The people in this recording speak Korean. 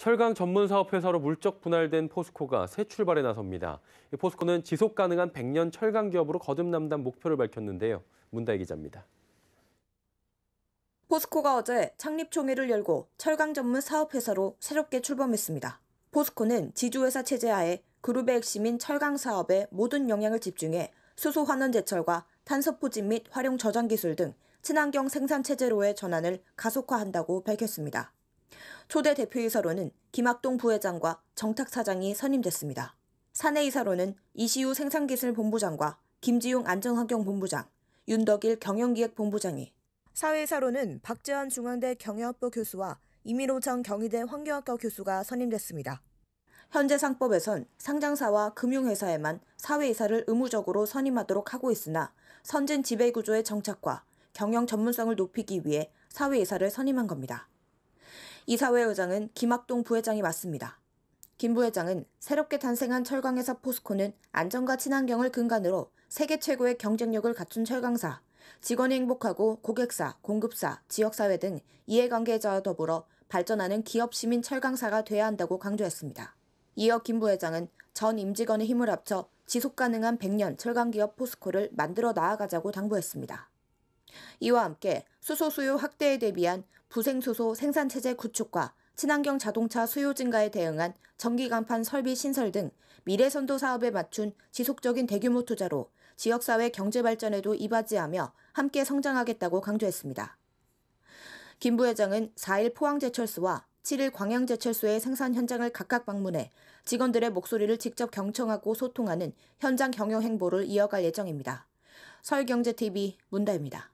철강 전문 사업 회사로 물적 분할된 포스코가 새 출발에 나섭니다. 포스코는 지속 가능한 100년 철강 기업으로 거듭남다 목표를 밝혔는데요. 문다희 기자입니다. 포스코가 어제 창립 총회를 열고 철강 전문 사업 회사로 새롭게 출범했습니다. 포스코는 지주회사 체제하에 그룹의 핵심인 철강 사업에 모든 영향을 집중해 수소 환원 제철과 탄소 포집 및 활용 저장 기술 등 친환경 생산 체제로의 전환을 가속화한다고 밝혔습니다. 초대 대표이사로는 김학동 부회장과 정탁 사장이 선임됐습니다. 사내 이사로는 이시우 생산기술 본부장과 김지용 안전환경 본부장, 윤덕일 경영기획 본부장이, 사회이사로는 박재환 중앙대 경영학부 교수와 이민호 전 경희대 환경학과 교수가 선임됐습니다. 현재 상법에선 상장사와 금융회사에만 사회이사를 의무적으로 선임하도록 하고 있으나 선진 지배구조의 정착과 경영 전문성을 높이기 위해 사회이사를 선임한 겁니다. 이사회 의장은 김학동 부회장이 맞습니다. 김 부회장은 새롭게 탄생한 철강회사 포스코는 안전과 친환경을 근간으로 세계 최고의 경쟁력을 갖춘 철강사, 직원이 행복하고 고객사, 공급사, 지역사회 등 이해관계자와 더불어 발전하는 기업 시민 철강사가 돼야 한다고 강조했습니다. 이어 김 부회장은 전 임직원의 힘을 합쳐 지속 가능한 100년 철강기업 포스코를 만들어 나아가자고 당부했습니다. 이와 함께 수소 수요 확대에 대비한 부생수소 생산체제 구축과 친환경 자동차 수요 증가에 대응한 전기 간판 설비 신설 등 미래선도 사업에 맞춘 지속적인 대규모 투자로 지역사회 경제 발전에도 이바지하며 함께 성장하겠다고 강조했습니다. 김 부회장은 4일 포항제철소와 7일 광양제철소의 생산 현장을 각각 방문해 직원들의 목소리를 직접 경청하고 소통하는 현장 경영 행보를 이어갈 예정입니다. 서울경제TV 문다입니다.